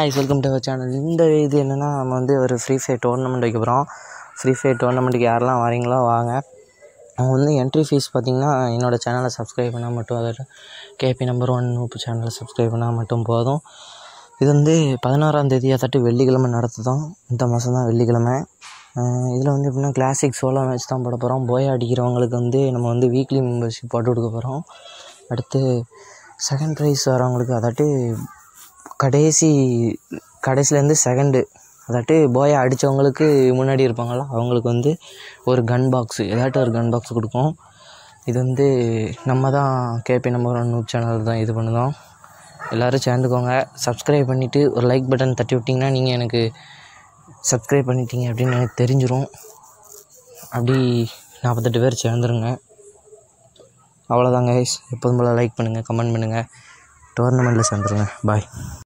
hi welcome to our channel இந்த இது என்னென்னா நம்ம வந்து ஒரு ஃப்ரீ ஃபயர் டோர்னமெண்ட் வைக்க போகிறோம் ஃப்ரீ ஃபயர் டோர்னமெண்ட்டுக்கு யாரெல்லாம் வரீங்களோ வாங்க அவங்க வந்து என்ட்ரி ஃபீஸ் பார்த்திங்கன்னா என்னோடய சேனலை சப்ஸ்கிரைப் பண்ணால் மட்டும் அதாவது கேபி நம்பர் ஒன் உப்பு சேனலை சப்ஸ்கிரைப் பண்ணால் மட்டும் போதும் இது வந்து பதினாறாம் தேதியாக தட்டு வெள்ளிக்கிழமை நடத்துதோம் இந்த மாதம் தான் வெள்ளிக்கிழமை இதில் வந்து எப்படின்னா கிளாசிக் சோலோ மேட்ச் தான் போட போகிறோம் போய் அடிக்கிறவங்களுக்கு வந்து நம்ம வந்து வீக்லி மெம்பர்ஷிப் போட்டு கொடுக்க போகிறோம் அடுத்து செகண்ட் ப்ரைஸ் வரவங்களுக்கு அதாட்டி கடைசி கடைசிலேருந்து செகண்டு அதாட்டு போயை அடித்தவங்களுக்கு முன்னாடி இருப்பாங்களா அவங்களுக்கு வந்து ஒரு கன் பாக்ஸு ஏதாட்டும் ஒரு கன் பாக்ஸ் கொடுக்கும் இது வந்து நம்ம தான் KP number one news channel தான் இது பண்ணுதோம் எல்லோரும் சேர்ந்துக்கோங்க சப்ஸ்கிரைப் பண்ணிவிட்டு ஒரு லைக் பட்டன் தட்டி விட்டிங்கன்னா நீங்கள் எனக்கு சப்ஸ்கிரைப் பண்ணிட்டீங்க அப்படின்னு எனக்கு தெரிஞ்சிடும் அப்படி நாற்பத்தெட்டு பேர் சேர்ந்துருங்க அவ்வளோதாங்க எப்போதும் போல் லைக் பண்ணுங்கள் கமெண்ட் பண்ணுங்கள் டோர்னமெண்ட்டில் சேர்ந்துருங்க பாய்